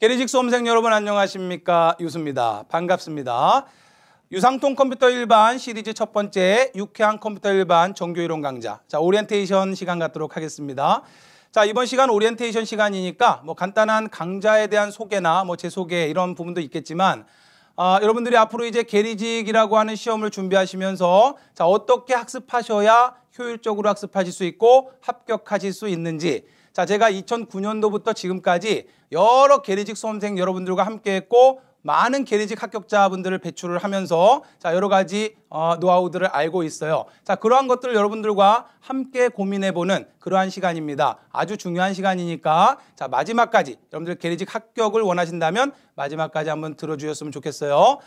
게리직 수험생 여러분 안녕하십니까? 유수입니다. 반갑습니다. 유상통 컴퓨터 일반 시리즈 첫 번째 유쾌한 컴퓨터 일반 정규 이론 강좌. 자, 오리엔테이션 시간 갖도록 하겠습니다. 자, 이번 시간 오리엔테이션 시간이니까 뭐 간단한 강좌에 대한 소개나 뭐 제 소개 이런 부분도 있겠지만 아, 여러분들이 앞으로 이제 게리직이라고 하는 시험을 준비하시면서 자, 어떻게 학습하셔야 효율적으로 학습하실 수 있고 합격하실 수 있는지 자, 제가 2009년도부터 지금까지 여러 게리직 수험생 여러분들과 함께 했고 많은 게리직 합격자분들을 배출을 하면서 자 여러 가지 어, 노하우들을 알고 있어요. 자 그러한 것들을 여러분들과 함께 고민해보는 그러한 시간입니다. 아주 중요한 시간이니까 자 마지막까지 여러분들 게리직 합격을 원하신다면 마지막까지 한번 들어주셨으면 좋겠어요.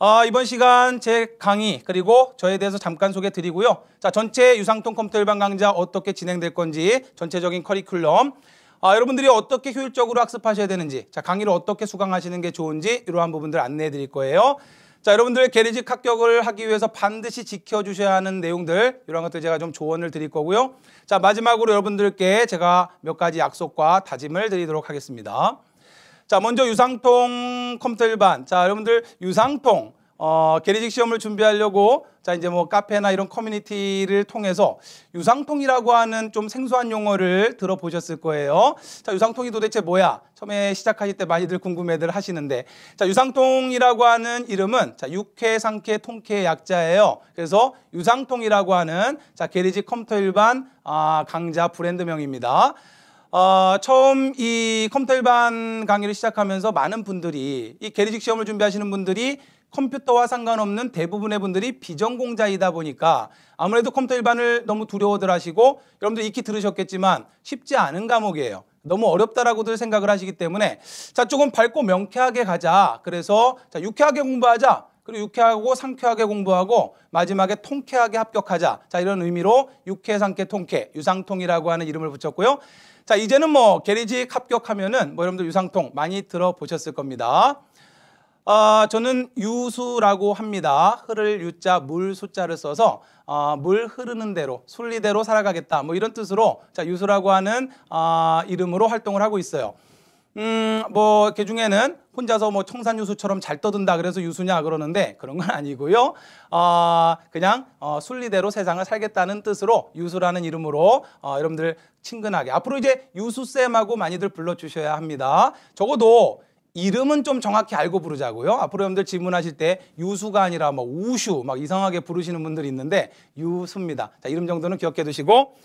어, 이번 시간 제 강의 그리고 저에 대해서 잠깐 소개 드리고요. 자, 전체 유상통 컴퓨터 일반 강좌 어떻게 진행될 건지 전체적인 커리큘럼 아, 여러분들이 어떻게 효율적으로 학습하셔야 되는지 자, 강의를 어떻게 수강하시는 게 좋은지 이러한 부분들 안내해 드릴 거예요. 자, 여러분들의 게리직 합격을 하기 위해서 반드시 지켜주셔야 하는 내용들 이런 것들 제가 좀 조언을 드릴 거고요. 자, 마지막으로 여러분들께 제가 몇 가지 약속과 다짐을 드리도록 하겠습니다. 자, 먼저 유상통 컴퓨터 일반. 자, 여러분들 유상통 어, 계리직 시험을 준비하려고 자, 이제 뭐 카페나 이런 커뮤니티를 통해서 유상통이라고 하는 좀 생소한 용어를 들어보셨을 거예요. 자, 유상통이 도대체 뭐야? 처음에 시작하실 때 많이들 궁금해들 하시는데. 자, 유상통이라고 하는 이름은 자, 육회, 상회, 통쾌의 약자예요. 그래서 유상통이라고 하는 자, 계리직 컴퓨터 일반 아, 강좌 브랜드명입니다. 어, 처음 이 컴퓨터 일반 강의를 시작하면서 많은 분들이 이 계리직 시험을 준비하시는 분들이 컴퓨터와 상관없는 대부분의 분들이 비전공자이다 보니까 아무래도 컴퓨터 일반을 너무 두려워들 하시고 여러분들 익히 들으셨겠지만 쉽지 않은 과목이에요. 너무 어렵다라고들 생각을 하시기 때문에 자 조금 밝고 명쾌하게 가자. 그래서 자 유쾌하게 공부하자. 그리고 유쾌하고 상쾌하게 공부하고 마지막에 통쾌하게 합격하자. 자 이런 의미로 유쾌, 상쾌, 통쾌, 유상통이라고 하는 이름을 붙였고요. 자, 이제는 뭐 게리직 합격하면은 뭐 여러분들 유상통 많이 들어보셨을 겁니다. 아, 저는 유수라고 합니다. 흐를 유자 물 숫자를 써서 아, 물 흐르는 대로 순리대로 살아가겠다. 뭐 이런 뜻으로 자, 유수라고 하는 아, 이름으로 활동을 하고 있어요. 음뭐 개 중에는 혼자서 뭐 청산 유수처럼 잘 떠든다 그래서 유수냐 그러는데 그런 건 아니고요. 어 그냥 어 순리대로 세상을 살겠다는 뜻으로 유수라는 이름으로 어 여러분들 친근하게 앞으로 이제 유수쌤하고 많이들 불러 주셔야 합니다. 적어도 이름은 좀 정확히 알고 부르자고요. 앞으로 여러분들 질문하실 때 유수가 아니라 뭐 우슈 막 이상하게 부르시는 분들이 있는데 유수입니다. 자, 이름 정도는 기억해 두시고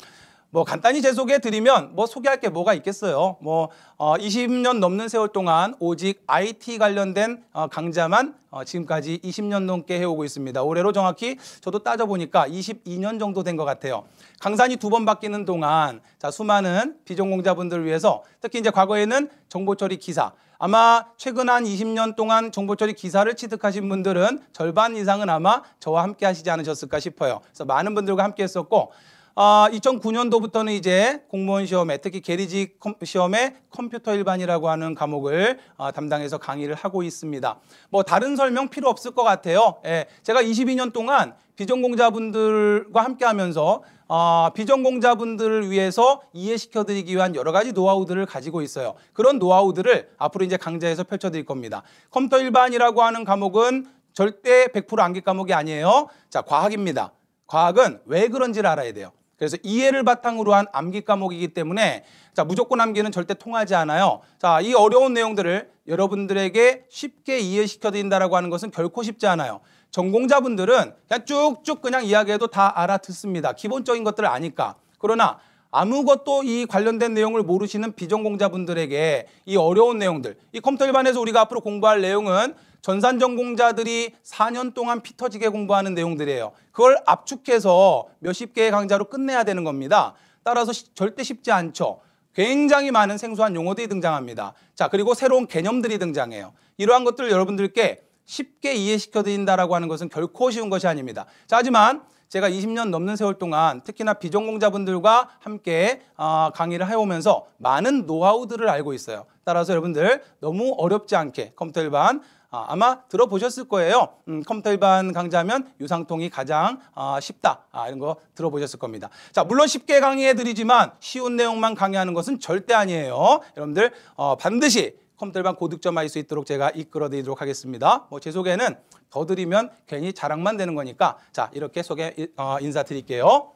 뭐 간단히 제 소개 해 드리면 뭐 소개할 게 뭐가 있겠어요. 뭐 어, 20년 넘는 세월 동안 오직 IT 관련된 어, 강좌만 어, 지금까지 20년 넘게 해오고 있습니다. 올해로 정확히 저도 따져보니까 22년 정도 된 것 같아요. 강산이 두 번 바뀌는 동안 자, 수많은 비전공자분들을 위해서 특히 이제 과거에는 정보처리 기사 아마 최근 한 20년 동안 정보처리 기사를 취득하신 분들은 절반 이상은 아마 저와 함께 하시지 않으셨을까 싶어요. 그래서 많은 분들과 함께 했었고 아, 2009년도부터는 이제 공무원 시험에 특히 계리직 시험에 컴퓨터 일반이라고 하는 과목을 아, 담당해서 강의를 하고 있습니다. 뭐 다른 설명 필요 없을 것 같아요. 예, 제가 22년 동안 비전공자분들과 함께하면서 어, 비전공자분들을 위해서 이해시켜드리기 위한 여러 가지 노하우들을 가지고 있어요. 그런 노하우들을 앞으로 이제 강좌에서 펼쳐드릴 겁니다. 컴퓨터 일반이라고 하는 과목은 절대 100% 암기 과목이 아니에요. 자, 과학입니다. 과학은 왜 그런지를 알아야 돼요. 그래서 이해를 바탕으로 한 암기 과목이기 때문에 자 무조건 암기는 절대 통하지 않아요. 자 이 어려운 내용들을 여러분들에게 쉽게 이해시켜 드린다라고 하는 것은 결코 쉽지 않아요. 전공자분들은 그냥 쭉쭉 그냥 이야기해도 다 알아듣습니다. 기본적인 것들을 아니까. 그러나 아무것도 이 관련된 내용을 모르시는 비전공자분들에게 이 어려운 내용들, 이 컴퓨터 일반에서 우리가 앞으로 공부할 내용은 전산 전공자들이 4년 동안 피터지게 공부하는 내용들이에요. 그걸 압축해서 몇십 개의 강좌로 끝내야 되는 겁니다. 따라서 시, 절대 쉽지 않죠. 굉장히 많은 생소한 용어들이 등장합니다. 자, 그리고 새로운 개념들이 등장해요. 이러한 것들을 여러분들께 쉽게 이해시켜 드린다라고 하는 것은 결코 쉬운 것이 아닙니다. 자, 하지만 제가 20년 넘는 세월 동안 특히나 비전공자분들과 함께 어, 강의를 해오면서 많은 노하우들을 알고 있어요. 따라서 여러분들 너무 어렵지 않게 컴퓨터 일반 아, 아마 들어보셨을 거예요. 음, 컴퓨터 일반 강좌면 유상통이 가장 아, 쉽다 아, 이런 거 들어보셨을 겁니다. 자 물론 쉽게 강의해 드리지만 쉬운 내용만 강의하는 것은 절대 아니에요. 여러분들 어, 반드시 컴퓨터 일반 고득점 할 수 있도록 제가 이끌어 드리도록 하겠습니다. 뭐 제 소개는 더 드리면 괜히 자랑만 되는 거니까 자 이렇게 소개 어, 인사드릴게요.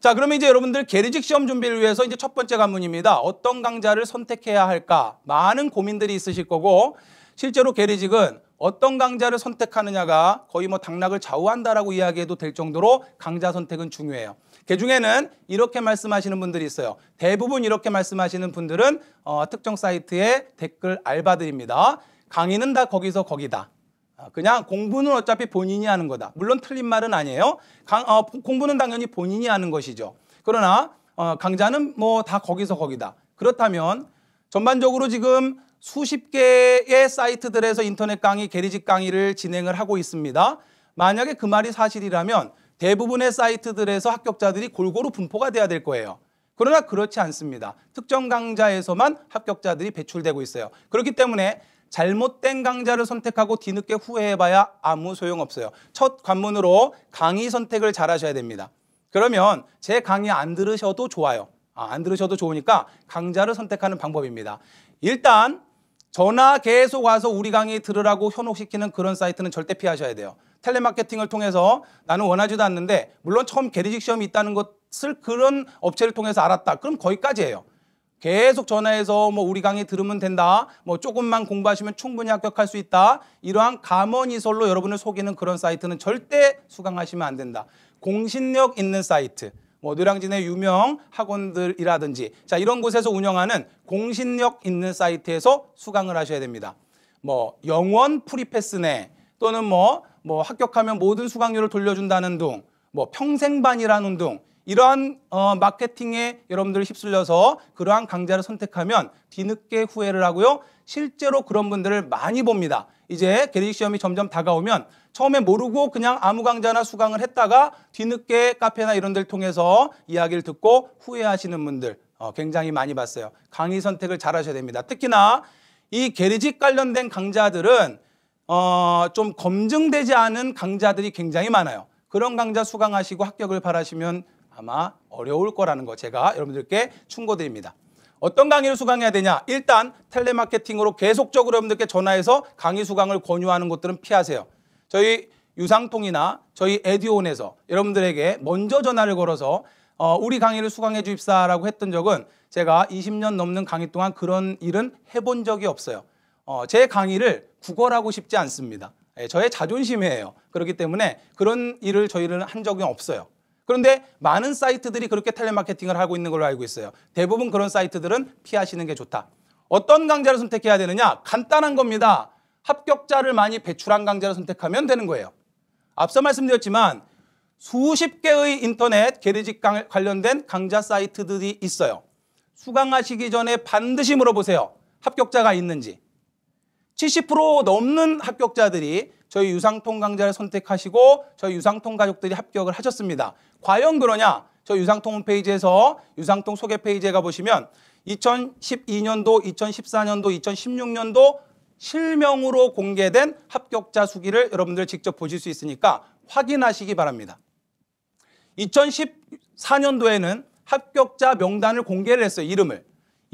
자 그러면 이제 여러분들 게리직 시험 준비를 위해서 이제 첫 번째 관문입니다. 어떤 강좌를 선택해야 할까 많은 고민들이 있으실 거고 실제로 게리직은 어떤 강좌를 선택하느냐가 거의 뭐 당락을 좌우한다라고 이야기해도 될 정도로 강좌 선택은 중요해요. 그 중에는 이렇게 말씀하시는 분들이 있어요. 대부분 이렇게 말씀하시는 분들은 어, 특정 사이트에 댓글 알바들입니다. 강의는 다 거기서 거기다. 아, 그냥 공부는 어차피 본인이 하는 거다. 물론 틀린 말은 아니에요. 강, 어, 공부는 당연히 본인이 하는 것이죠. 그러나 어, 강좌는뭐 다 거기서 거기다. 그렇다면 전반적으로 지금 수십 개의 사이트들에서 인터넷 강의, 게리직 강의를 진행을 하고 있습니다. 만약에 그 말이 사실이라면 대부분의 사이트들에서 합격자들이 골고루 분포가 돼야 될 거예요. 그러나 그렇지 않습니다. 특정 강좌에서만 합격자들이 배출되고 있어요. 그렇기 때문에 잘못된 강좌를 선택하고 뒤늦게 후회해봐야 아무 소용없어요. 첫 관문으로 강의 선택을 잘하셔야 됩니다. 그러면 제 강의 안 들으셔도 좋아요. 아, 안 들으셔도 좋으니까 강좌를 선택하는 방법입니다. 일단 전화 계속 와서 우리 강의 들으라고 현혹시키는 그런 사이트는 절대 피하셔야 돼요. 텔레마케팅을 통해서 나는 원하지도 않는데 물론 처음 개리직 시험이 있다는 것을 그런 업체를 통해서 알았다. 그럼 거기까지예요. 계속 전화해서 뭐 우리 강의 들으면 된다. 뭐 조금만 공부하시면 충분히 합격할 수 있다. 이러한 감언이설로 여러분을 속이는 그런 사이트는 절대 수강하시면 안 된다. 공신력 있는 사이트. 뭐 뇌랑진의 유명 학원들이라든지 자 이런 곳에서 운영하는 공신력 있는 사이트에서 수강을 하셔야 됩니다. 뭐 영원 프리패스 네 또는 뭐뭐 뭐 합격하면 모든 수강료를 돌려준다는 등뭐 평생반이라는 등 이러한 어, 마케팅에 여러분들 휩쓸려서 그러한 강좌를 선택하면 뒤늦게 후회를 하고요. 실제로 그런 분들을 많이 봅니다. 이제 개리 시험이 점점 다가오면 처음에 모르고 그냥 아무 강좌나 수강을 했다가 뒤늦게 카페나 이런 데를 통해서 이야기를 듣고 후회하시는 분들 어, 굉장히 많이 봤어요. 강의 선택을 잘 하셔야 됩니다. 특히나 이 게리직 관련된 강좌들은 어, 좀 검증되지 않은 강좌들이 굉장히 많아요. 그런 강좌 수강하시고 합격을 바라시면 아마 어려울 거라는 거 제가 여러분들께 충고드립니다. 어떤 강의를 수강해야 되냐? 일단 텔레마케팅으로 계속적으로 여러분들께 전화해서 강의 수강을 권유하는 것들은 피하세요. 저희 유상통이나 저희 에듀온에서 여러분들에게 먼저 전화를 걸어서 어, 우리 강의를 수강해 주십사라고 했던 적은 제가 20년 넘는 강의 동안 그런 일은 해본 적이 없어요. 어, 제 강의를 구걸하고 싶지 않습니다. 예, 저의 자존심이에요. 그렇기 때문에 그런 일을 저희는 한 적이 없어요. 그런데 많은 사이트들이 그렇게 텔레마케팅을 하고 있는 걸로 알고 있어요. 대부분 그런 사이트들은 피하시는 게 좋다. 어떤 강좌를 선택해야 되느냐? 간단한 겁니다. 합격자를 많이 배출한 강좌를 선택하면 되는 거예요. 앞서 말씀드렸지만 수십 개의 인터넷 게르직 관련된 강좌 사이트들이 있어요. 수강하시기 전에 반드시 물어보세요. 합격자가 있는지. 70% 넘는 합격자들이 저희 유상통 강좌를 선택하시고 저희 유상통 가족들이 합격을 하셨습니다. 과연 그러냐? 저 유상통 홈페이지에서 유상통 소개 페이지에 가보시면 2012년도, 2014년도, 2016년도 실명으로 공개된 합격자 수기를 여러분들 직접 보실 수 있으니까 확인하시기 바랍니다. 2014년도에는 합격자 명단을 공개를 했어요. 이름을.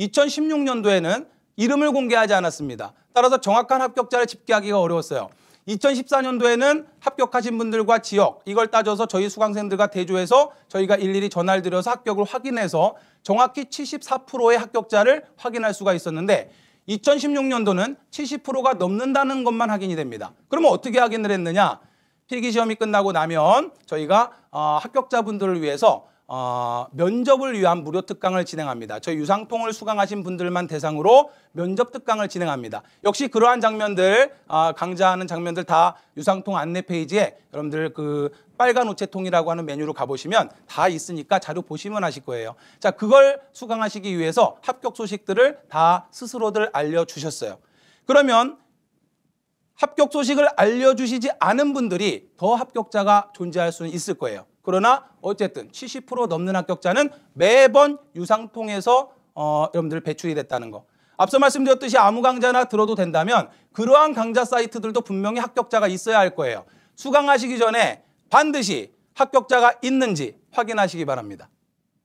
2016년도에는 이름을 공개하지 않았습니다. 따라서 정확한 합격자를 집계하기가 어려웠어요. 2014년도에는 합격하신 분들과 지역 이걸 따져서 저희 수강생들과 대조해서 저희가 일일이 전화를 드려서 합격을 확인해서 정확히 74%의 합격자를 확인할 수가 있었는데 2016년도는 70%가 넘는다는 것만 확인이 됩니다. 그러면 어떻게 확인을 했느냐? 필기 시험이 끝나고 나면 저희가 어, 합격자분들을 위해서 어, 면접을 위한 무료 특강을 진행합니다. 저희 유상통을 수강하신 분들만 대상으로 면접 특강을 진행합니다. 역시 그러한 장면들 어, 강좌하는 장면들 다 유상통 안내 페이지에 여러분들 그 빨간 우체통이라고 하는 메뉴로 가보시면 다 있으니까 자료 보시면 아실 거예요. 자 그걸 수강하시기 위해서 합격 소식들을 다 스스로들 알려주셨어요. 그러면 합격 소식을 알려주시지 않은 분들이 더 합격자가 존재할 수는 있을 거예요. 그러나 어쨌든 70% 넘는 합격자는 매번 유상 통해서 어, 여러분들 배출이 됐다는 거. 앞서 말씀드렸듯이 아무 강좌나 들어도 된다면 그러한 강좌 사이트들도 분명히 합격자가 있어야 할 거예요. 수강하시기 전에 반드시 합격자가 있는지 확인하시기 바랍니다.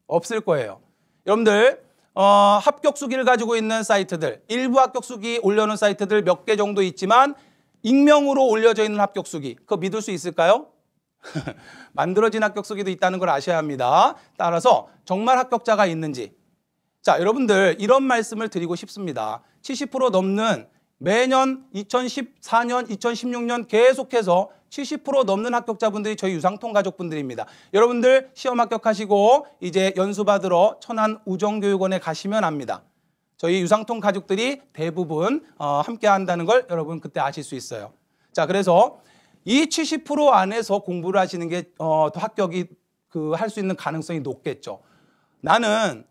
없을 거예요. 여러분들 어, 합격 수기를 가지고 있는 사이트들 일부 합격 수기 올려놓은 사이트들 몇 개 정도 있지만 익명으로 올려져 있는 합격 수기 그거 믿을 수 있을까요? 만들어진 합격 속에도 있다는 걸 아셔야 합니다. 따라서 정말 합격자가 있는지 자 여러분들 이런 말씀을 드리고 싶습니다. 70% 넘는 매년 2014년, 2016년 계속해서 70% 넘는 합격자분들이 저희 유상통 가족분들입니다. 여러분들 시험 합격하시고 이제 연수받으러 천안 우정교육원에 가시면 합니다 저희 유상통 가족들이 대부분 어, 함께 한다는 걸 여러분 그때 아실 수 있어요. 자 그래서 이70% 안에서 공부를 하시는 게 어, 합격이 그할수 있는 가능성이 높겠죠. 나는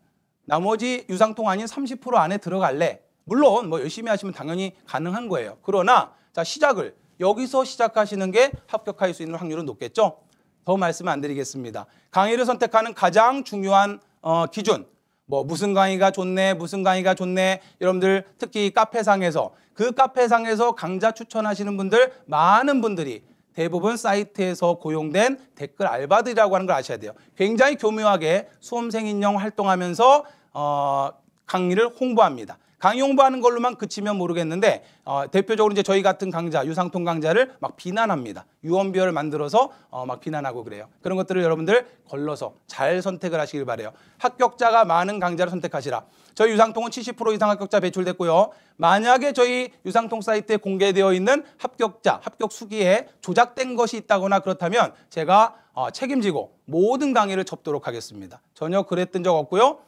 나머지 유상통 아닌 30% 안에 들어갈래. 물론 뭐 열심히 하시면 당연히 가능한 거예요. 그러나 자 시작을 여기서 시작하시는 게 합격할 수 있는 확률은 높겠죠. 더 말씀 안 드리겠습니다. 강의를 선택하는 가장 중요한 어, 기준 뭐 무슨 강의가 좋네 무슨 강의가 좋네 여러분들 특히 카페상에서 그 카페상에서 강좌 추천하시는 분들 많은 분들이 대부분 사이트에서 고용된 댓글 알바들이라고 하는 걸 아셔야 돼요. 굉장히 교묘하게 수험생 인형 활동하면서 어, 강의를 홍보합니다. 강의 홍보하는 걸로만 그치면 모르겠는데 어, 대표적으로 이제 저희 같은 강자, 유상통 강자를 막 비난합니다. 유언비어를 만들어서 어, 막 비난하고 그래요. 그런 것들을 여러분들 걸러서 잘 선택을 하시길 바래요. 합격자가 많은 강자를 선택하시라. 저희 유상통은 70% 이상 합격자 배출됐고요. 만약에 저희 유상통 사이트에 공개되어 있는 합격자, 합격 수기에 조작된 것이 있다거나 그렇다면 제가 어, 책임지고 모든 강의를 접도록 하겠습니다. 전혀 그랬던 적 없고요.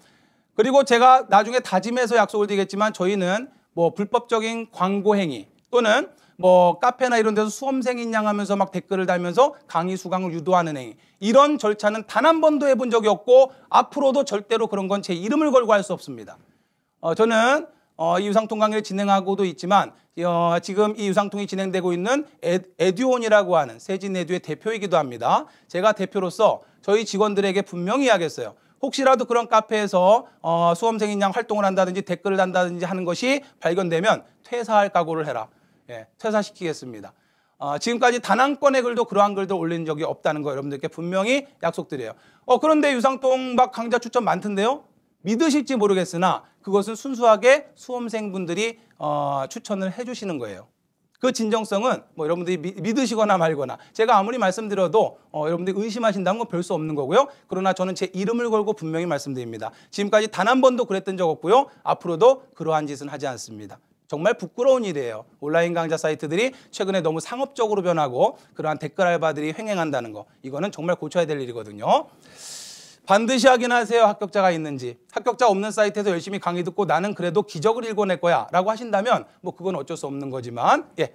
그리고 제가 나중에 다짐해서 약속을 드리겠지만 저희는 뭐 불법적인 광고 행위 또는 뭐 카페나 이런 데서 수험생 인양하면서 막 댓글을 달면서 강의 수강을 유도하는 행위 이런 절차는 단 한 번도 해본 적이 없고 앞으로도 절대로 그런 건 제 이름을 걸고 할 수 없습니다. 어, 저는 어, 이 유상통 강의를 진행하고도 있지만 어, 지금 이 유상통이 진행되고 있는 에, 에듀온이라고 하는 세진 에듀의 대표이기도 합니다. 제가 대표로서 저희 직원들에게 분명히 이야기했어요. 혹시라도 그런 카페에서 어, 수험생인 양 활동을 한다든지 댓글을 단다든지 하는 것이 발견되면 퇴사할 각오를 해라. 예, 퇴사시키겠습니다. 어, 지금까지 단한 건의 글도 그러한 글도 올린 적이 없다는 거 여러분들께 분명히 약속드려요. 어, 그런데 유상통 박 강좌 추천 많던데요? 믿으실지 모르겠으나 그것은 순수하게 수험생분들이 어, 추천을 해주시는 거예요. 그 진정성은 뭐 여러분들이 미, 믿으시거나 말거나 제가 아무리 말씀드려도 어, 여러분들이 의심하신다는 건 별 수 없는 거고요. 그러나 저는 제 이름을 걸고 분명히 말씀드립니다. 지금까지 단 한 번도 그랬던 적 없고요. 앞으로도 그러한 짓은 하지 않습니다. 정말 부끄러운 일이에요. 온라인 강좌 사이트들이 최근에 너무 상업적으로 변하고 그러한 댓글 알바들이 횡행한다는 거. 이거는 정말 고쳐야 될 일이거든요. 반드시 확인하세요. 합격자가 있는지. 합격자 없는 사이트에서 열심히 강의 듣고 나는 그래도 기적을 일궈낼 거야 라고 하신다면 뭐 그건 어쩔 수 없는 거지만 예.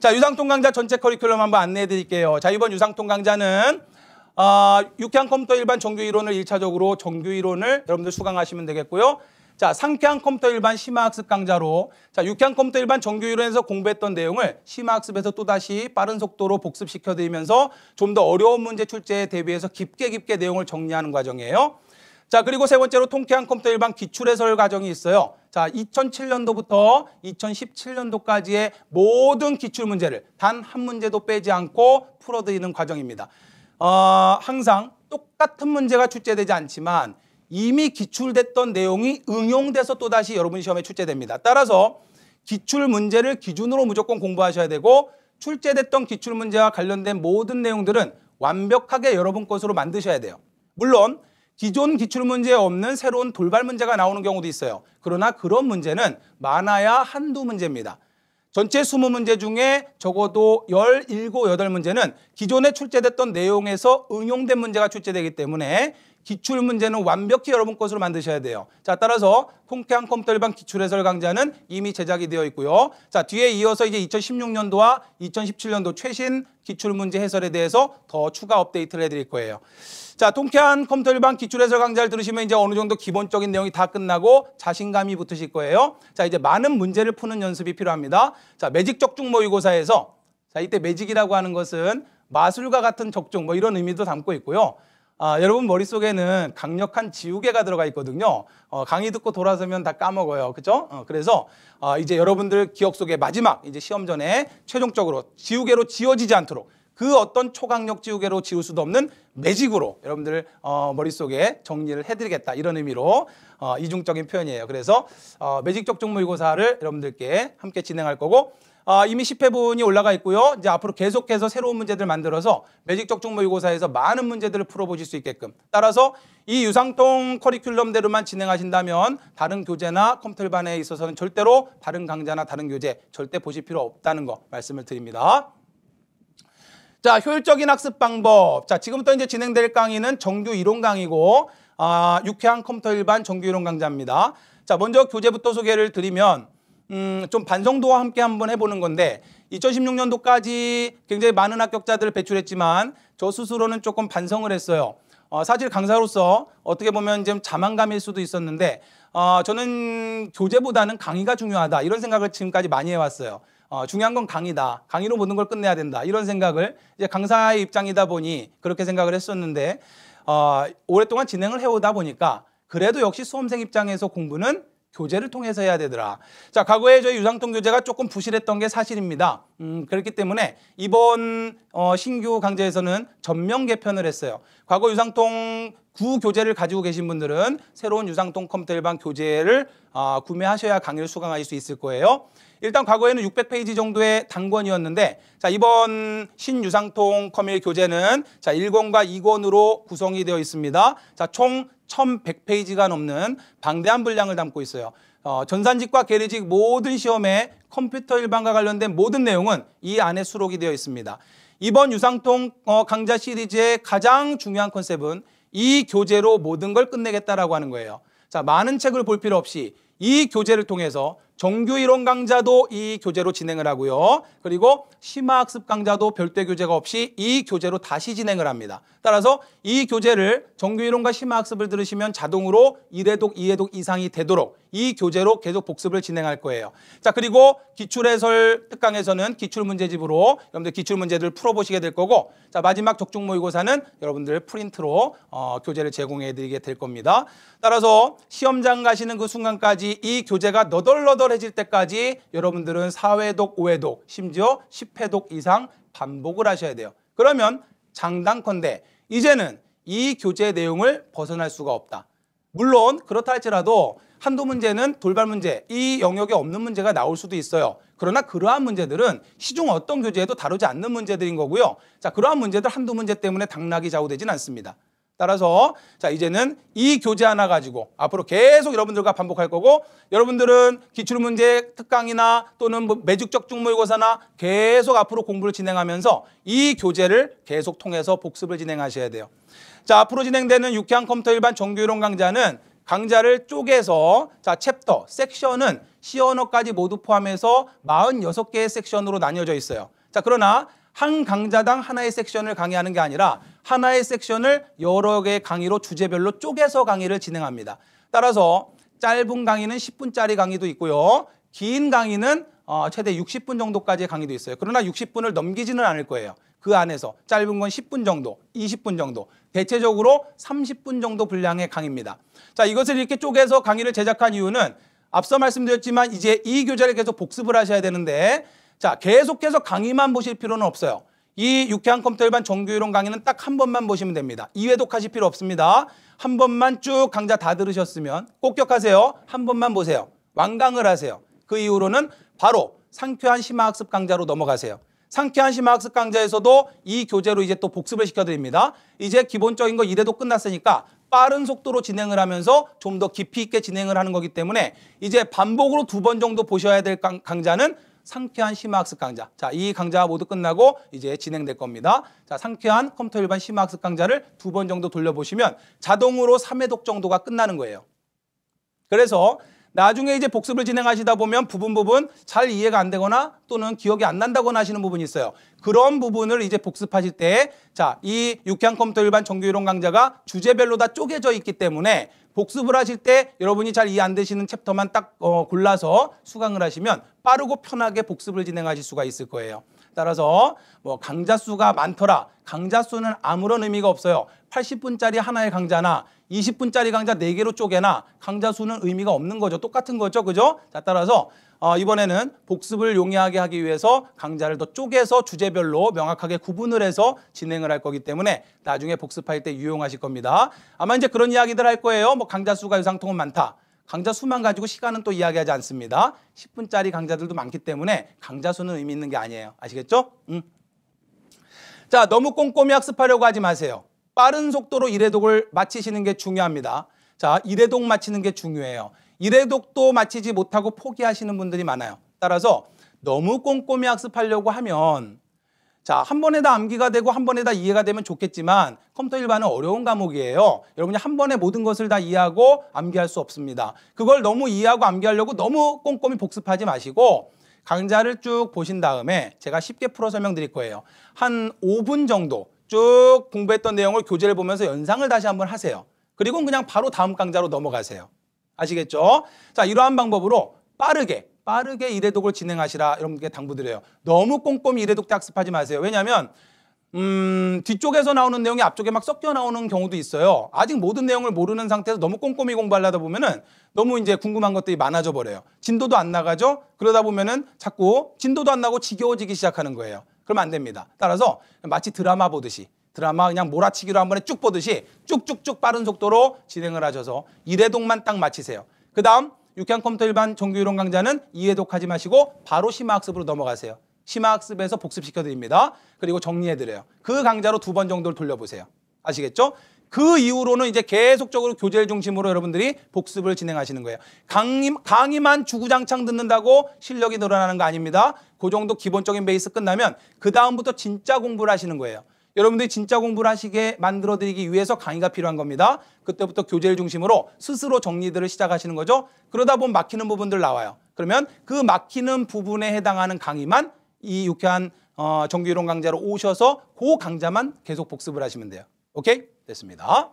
자 유상통 강좌 전체 커리큘럼 한번 안내해 드릴게요. 자 이번 유상통 강좌는 어, 아, 육향 컴퓨터 일반 정규 이론을 일차적으로 정규 이론을 여러분들 수강하시면 되겠고요. 자, 상쾌한 컴퓨터 일반 심화학습 강좌로 자, 육쾌한 컴퓨터 일반 정규 일원에서 공부했던 내용을 심화학습에서 또다시 빠른 속도로 복습시켜 드리면서 좀 더 어려운 문제 출제에 대비해서 깊게 깊게 내용을 정리하는 과정이에요. 자, 그리고 세 번째로 통쾌한 컴퓨터 일반 기출해설 과정이 있어요. 자, 2007년도부터 2017년도까지의 모든 기출 문제를 단 한 문제도 빼지 않고 풀어드리는 과정입니다. 어, 항상 똑같은 문제가 출제되지 않지만 이미 기출됐던 내용이 응용돼서 또다시 여러분 시험에 출제됩니다. 따라서 기출 문제를 기준으로 무조건 공부하셔야 되고 출제됐던 기출 문제와 관련된 모든 내용들은 완벽하게 여러분 것으로 만드셔야 돼요. 물론 기존 기출 문제에 없는 새로운 돌발 문제가 나오는 경우도 있어요. 그러나 그런 문제는 많아야 한두 문제입니다. 전체 20문제 중에 적어도 17, 8문제는 기존에 출제됐던 내용에서 응용된 문제가 출제되기 때문에 기출 문제는 완벽히 여러분 것으로 만드셔야 돼요. 자, 따라서 통쾌한 컴퓨터 일반 기출 해설 강좌는 이미 제작이 되어 있고요. 자, 뒤에 이어서 이제 2016년도와 2017년도 최신 기출 문제 해설에 대해서 더 추가 업데이트를 해드릴 거예요. 자, 통쾌한 컴퓨터 일반 기출 해설 강좌를 들으시면 이제 어느 정도 기본적인 내용이 다 끝나고 자신감이 붙으실 거예요. 자, 이제 많은 문제를 푸는 연습이 필요합니다. 자, 매직 적중 모의고사에서 자, 이때 매직이라고 하는 것은 마술과 같은 적중 뭐 이런 의미도 담고 있고요. 아, 여러분 머릿속에는 강력한 지우개가 들어가 있거든요. 어, 강의 듣고 돌아서면 다 까먹어요. 그죠? 어, 그래서 어, 이제 여러분들 기억 속에 마지막 이제 시험 전에 최종적으로 지우개로 지워지지 않도록 그 어떤 초강력 지우개로 지울 수도 없는 매직으로 여러분들 어, 머릿속에 정리를 해드리겠다 이런 의미로 어, 이중적인 표현이에요. 그래서 어, 매직적 중모의고사를 여러분들께 함께 진행할 거고 아, 이미 10회 분이 올라가 있고요. 이제 앞으로 계속해서 새로운 문제들 만들어서 매직 적중 모의고사에서 많은 문제들을 풀어보실 수 있게끔 따라서 이 유상통 커리큘럼대로만 진행하신다면 다른 교재나 컴퓨터반에 있어서는 절대로 다른 강좌나 다른 교재 절대 보실 필요 없다는 거 말씀을 드립니다. 자, 효율적인 학습 방법. 자, 지금부터 이제 진행될 강의는 정규 이론 강의고 아, 6회한 컴퓨터 일반 정규 이론 강좌입니다. 자, 먼저 교재부터 소개를 드리면 음, 좀 반성도와 함께 한번 해보는 건데 2016년도까지 굉장히 많은 합격자들을 배출했지만 저 스스로는 조금 반성을 했어요. 어, 사실 강사로서 어떻게 보면 좀 자만감일 수도 있었는데 어, 저는 교재보다는 강의가 중요하다 이런 생각을 지금까지 많이 해왔어요. 어, 중요한 건 강의다. 강의로 모든 걸 끝내야 된다. 이런 생각을 이제 강사의 입장이다 보니 그렇게 생각을 했었는데 어, 오랫동안 진행을 해오다 보니까 그래도 역시 수험생 입장에서 공부는 교제를 통해서 해야 되더라. 자, 과거에 저희 유상통 교제가 조금 부실했던 게 사실입니다. 음, 그렇기 때문에 이번 어, 신규 강좌에서는 전면 개편을 했어요. 과거 유상통 구교재를 가지고 계신 분들은 새로운 유상통 컴퓨터 일반 교재를 어, 구매하셔야 강의를 수강하실 수 있을 거예요. 일단 과거에는 600페이지 정도의 단권이었는데 자 이번 신유상통 커 컴일 교재는 자 1권과 2권으로 구성이 되어 있습니다. 자총 1100페이지가 넘는 방대한 분량을 담고 있어요. 어, 전산직과 계리직 모든 시험에 컴퓨터 일반과 관련된 모든 내용은 이 안에 수록이 되어 있습니다. 이번 유상통 어, 강좌 시리즈의 가장 중요한 컨셉은 이 교재로 모든 걸 끝내겠다라고 하는 거예요. 자, 많은 책을 볼 필요 없이 이 교재를 통해서 정규 이론 강좌도 이 교재로 진행을 하고요. 그리고 심화학습 강좌도 별도 교재가 없이 이 교재로 다시 진행을 합니다. 따라서 이 교재를 정규이론과 심화학습을 들으시면 자동으로 1회독, 2회독 이상이 되도록 이 교재로 계속 복습을 진행할 거예요. 자 그리고 기출해설 특강에서는 기출문제집으로 여러분들 기출문제들 을 풀어보시게 될 거고 자 마지막 적중모의고사는 여러분들 프린트로 어, 교재를 제공해드리게 될 겁니다. 따라서 시험장 가시는 그 순간까지 이 교재가 너덜너덜해질 때까지 여러분들은 4회독, 5회독 심지어 10회독 이상 반복을 하셔야 돼요. 그러면 장당컨대 이제는 이 교재 내용을 벗어날 수가 없다. 물론 그렇다 할지라도 한도 문제는 돌발 문제, 이 영역에 없는 문제가 나올 수도 있어요. 그러나 그러한 문제들은 시중 어떤 교재에도 다루지 않는 문제들인 거고요. 자, 그러한 문제들 한두 문제 때문에 당락이 좌우되진 않습니다. 따라서 자 이제는 이 교재 하나 가지고 앞으로 계속 여러분들과 반복할 거고 여러분들은 기출문제 특강이나 또는 뭐 매직적 중모의고사나 계속 앞으로 공부를 진행하면서 이 교재를 계속 통해서 복습을 진행하셔야 돼요. 자 앞으로 진행되는 육회한 컴퓨터 일반 정규이론 강좌는 강좌를 쪼개서 자 챕터, 섹션은 시언어까지 모두 포함해서 46개의 섹션으로 나뉘어져 있어요. 자 그러나 한강좌당 하나의 섹션을 강의하는 게 아니라 하나의 섹션을 여러 개의 강의로 주제별로 쪼개서 강의를 진행합니다. 따라서 짧은 강의는 10분짜리 강의도 있고요. 긴 강의는 어, 최대 60분 정도까지의 강의도 있어요. 그러나 60분을 넘기지는 않을 거예요. 그 안에서 짧은 건 10분 정도, 20분 정도, 대체적으로 30분 정도 분량의 강의입니다. 자, 이것을 이렇게 쪼개서 강의를 제작한 이유는 앞서 말씀드렸지만 이제 이 교재를 계속 복습을 하셔야 되는데 자, 계속해서 강의만 보실 필요는 없어요. 이 유쾌한 컴퓨터 일반 정규이론 강의는 딱 한 번만 보시면 됩니다. 2회독 하실 필요 없습니다. 한 번만 쭉 강좌 다 들으셨으면 꼭 기억하세요. 한 번만 보세요. 완강을 하세요. 그 이후로는 바로 상쾌한 심화학습 강좌로 넘어가세요. 상쾌한 심화학습 강좌에서도 이 교재로 이제 또 복습을 시켜드립니다. 이제 기본적인 거 1회도 끝났으니까 빠른 속도로 진행을 하면서 좀 더 깊이 있게 진행을 하는 거기 때문에 이제 반복으로 두 번 정도 보셔야 될 강좌는 상쾌한 심화학습 강좌. 자, 이 강좌 모두 끝나고 이제 진행될 겁니다. 자, 상쾌한 컴퓨터 일반 심화학습 강좌를 두 번 정도 돌려보시면 자동으로 3회독 정도가 끝나는 거예요. 그래서 나중에 이제 복습을 진행하시다 보면 부분 부분 잘 이해가 안 되거나 또는 기억이 안 난다거나 하시는 부분이 있어요. 그런 부분을 이제 복습하실 때 자, 이 육향 컴퓨터 일반 정규 이론 강좌가 주제별로 다 쪼개져 있기 때문에 복습을 하실 때 여러분이 잘 이해 안 되시는 챕터만 딱 어, 골라서 수강을 하시면 빠르고 편하게 복습을 진행하실 수가 있을 거예요. 따라서 뭐 강좌 수가 많더라. 강좌 수는 아무런 의미가 없어요. 80분짜리 하나의 강좌나 20분짜리 강좌 4개로 쪼개나 강좌 수는 의미가 없는 거죠. 똑같은 거죠. 그죠? 자, 따라서 어, 이번에는 복습을 용이하게 하기 위해서 강좌를 더 쪼개서 주제별로 명확하게 구분을 해서 진행을 할 거기 때문에 나중에 복습할 때 유용하실 겁니다. 아마 이제 그런 이야기들 할 거예요. 뭐 강좌 수가 유상통은 많다. 강자 수만 가지고 시간은 또 이야기하지 않습니다. 10분짜리 강자들도 많기 때문에 강자 수는 의미 있는 게 아니에요. 아시겠죠? 응. 음. 자, 너무 꼼꼼히 학습하려고 하지 마세요. 빠른 속도로 일회독을 마치시는 게 중요합니다. 자, 일회독 마치는 게 중요해요. 일회독도 마치지 못하고 포기하시는 분들이 많아요. 따라서 너무 꼼꼼히 학습하려고 하면 자, 한 번에 다 암기가 되고 한 번에 다 이해가 되면 좋겠지만 컴퓨터 일반은 어려운 과목이에요. 여러분이 한 번에 모든 것을 다 이해하고 암기할 수 없습니다. 그걸 너무 이해하고 암기하려고 너무 꼼꼼히 복습하지 마시고 강좌를 쭉 보신 다음에 제가 쉽게 풀어 설명드릴 거예요. 한 5분 정도 쭉 공부했던 내용을 교재를 보면서 연상을 다시 한번 하세요. 그리고 그냥 바로 다음 강좌로 넘어가세요. 아시겠죠? 자, 이러한 방법으로 빠르게 빠르게 이래독을 진행하시라 여러분께 당부드려요. 너무 꼼꼼히 이래독 때 학습하지 마세요. 왜냐하면 음, 뒤쪽에서 나오는 내용이 앞쪽에 막 섞여 나오는 경우도 있어요. 아직 모든 내용을 모르는 상태에서 너무 꼼꼼히 공부하려다 보면은 너무 이제 궁금한 것들이 많아져 버려요. 진도도 안 나가죠? 그러다 보면은 자꾸 진도도 안 나고 지겨워지기 시작하는 거예요. 그러면 안 됩니다. 따라서 마치 드라마 보듯이 드라마 그냥 몰아치기로 한 번에 쭉 보듯이 쭉쭉쭉 빠른 속도로 진행을 하셔서 이래독만 딱 마치세요. 그 다음 육향 컴퓨터 일반 정규 이론 강좌는 이해독하지 마시고 바로 심화학습으로 넘어가세요. 심화학습에서 복습시켜드립니다. 그리고 정리해드려요. 그 강좌로 두 번 정도를 돌려보세요. 아시겠죠? 그 이후로는 이제 계속적으로 교재를 중심으로 여러분들이 복습을 진행하시는 거예요. 강의, 강의만 주구장창 듣는다고 실력이 늘어나는 거 아닙니다. 그 정도 기본적인 베이스 끝나면 그 다음부터 진짜 공부를 하시는 거예요. 여러분들이 진짜 공부를 하시게 만들어드리기 위해서 강의가 필요한 겁니다. 그때부터 교재를 중심으로 스스로 정리들을 시작하시는 거죠. 그러다 보면 막히는 부분들 나와요. 그러면 그 막히는 부분에 해당하는 강의만 이 유쾌한 어, 정규이론 강좌로 오셔서 그 강좌만 계속 복습을 하시면 돼요. 오케이? 됐습니다.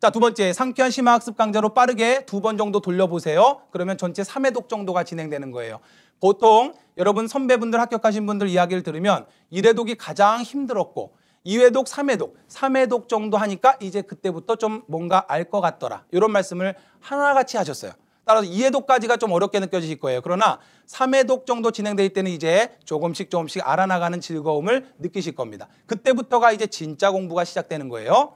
자, 두 번째 상쾌한 심화학습 강좌로 빠르게 두 번 정도 돌려보세요. 그러면 전체 3회독 정도가 진행되는 거예요. 보통 여러분 선배분들 합격하신 분들 이야기를 들으면 1회독이 가장 힘들었고 2회독, 3회독, 3회독 정도 하니까 이제 그때부터 좀 뭔가 알 것 같더라. 이런 말씀을 하나같이 하셨어요. 따라서 2회독까지가 좀 어렵게 느껴지실 거예요. 그러나 3회독 정도 진행될 때는 이제 조금씩 조금씩 알아나가는 즐거움을 느끼실 겁니다. 그때부터가 이제 진짜 공부가 시작되는 거예요.